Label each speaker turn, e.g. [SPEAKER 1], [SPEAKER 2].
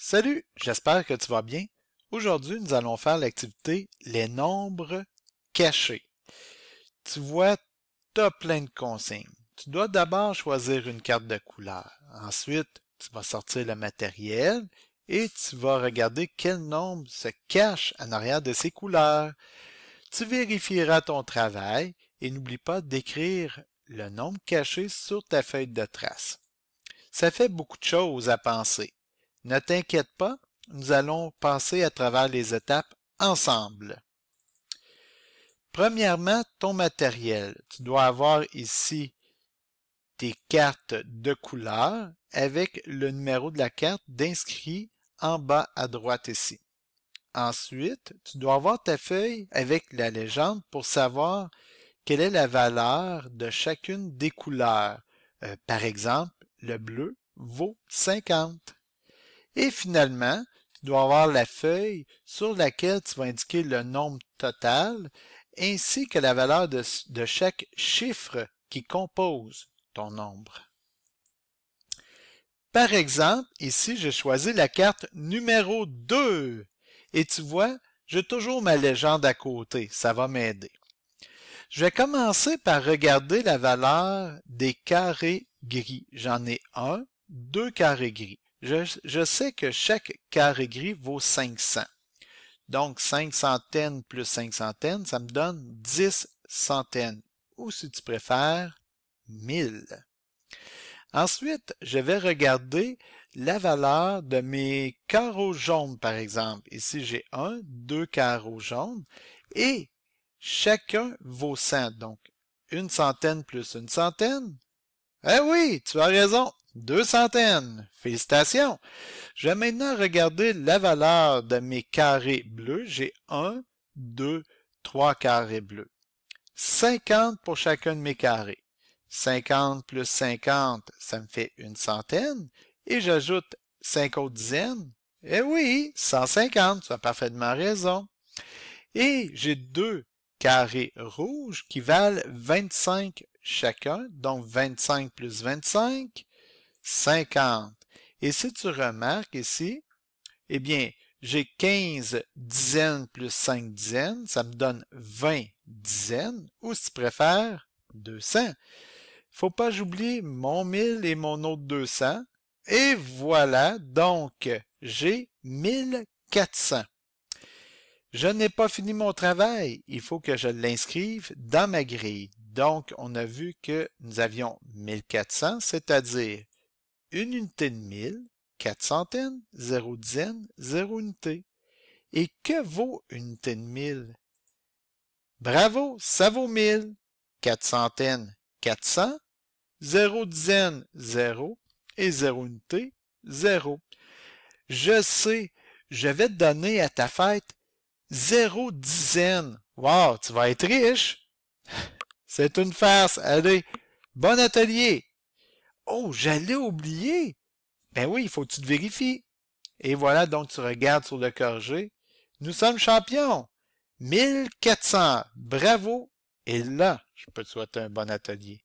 [SPEAKER 1] Salut, j'espère que tu vas bien. Aujourd'hui, nous allons faire l'activité Les nombres cachés. Tu vois, tu as plein de consignes. Tu dois d'abord choisir une carte de couleur. Ensuite, tu vas sortir le matériel et tu vas regarder quel nombre se cache en arrière de ces couleurs. Tu vérifieras ton travail et n'oublie pas d'écrire le nombre caché sur ta feuille de trace. Ça fait beaucoup de choses à penser. Ne t'inquiète pas, nous allons passer à travers les étapes ensemble. Premièrement, ton matériel. Tu dois avoir ici tes cartes de couleur avec le numéro de la carte d'inscrit en bas à droite ici. Ensuite, tu dois avoir ta feuille avec la légende pour savoir quelle est la valeur de chacune des couleurs. Euh, par exemple, le bleu vaut 50. Et finalement, tu dois avoir la feuille sur laquelle tu vas indiquer le nombre total ainsi que la valeur de, chaque chiffre qui compose ton nombre. Par exemple, ici, j'ai choisi la carte numéro 2 et tu vois, j'ai toujours ma légende à côté, ça va m'aider. Je vais commencer par regarder la valeur des carrés gris. J'en ai un, deux carrés gris. Je, sais que chaque carré gris vaut 500. Donc, cinq centaines plus cinq centaines, ça me donne 10 centaines. Ou si tu préfères, 1000. Ensuite, je vais regarder la valeur de mes carreaux jaunes, par exemple. Ici, j'ai un, deux carreaux jaunes et chacun vaut 100. Donc, une centaine plus une centaine. Eh oui, tu as raison, deux centaines. Félicitations. Je vais maintenant regarder la valeur de mes carrés bleus. J'ai un, deux, trois carrés bleus. 50 pour chacun de mes carrés. 50 plus 50, ça me fait une centaine. Et j'ajoute 5 autres dizaines. Eh oui, 150, tu as parfaitement raison. Et j'ai deux carrés rouges qui valent 25 chacun, donc 25 plus 25. 50. Et si tu remarques ici, eh bien, j'ai 15 dizaines plus 5 dizaines, ça me donne 20 dizaines, ou si tu préfères, 200. Faut pas j'oublie mon 1000 et mon autre 200. Et voilà, donc, j'ai 1400. Je n'ai pas fini mon travail, il faut que je l'inscrive dans ma grille. Donc, on a vu que nous avions 1400, c'est-à-dire une unité de mille, quatre centaines, zéro dizaine, zéro unité. Et que vaut une unité de mille? Bravo, ça vaut mille. Quatre centaines, quatre cents. Zéro dizaine, zéro. Et zéro unité, zéro. Je sais, je vais te donner à ta fête zéro dizaine. Wow, tu vas être riche. C'est une farce. Allez, bon atelier. Oh, j'allais oublier! Ben oui, il faut que tu te vérifies. Et voilà, donc tu regardes sur le corgé. Nous sommes champions! 1400! Bravo! Et là, je peux te souhaiter un bon atelier.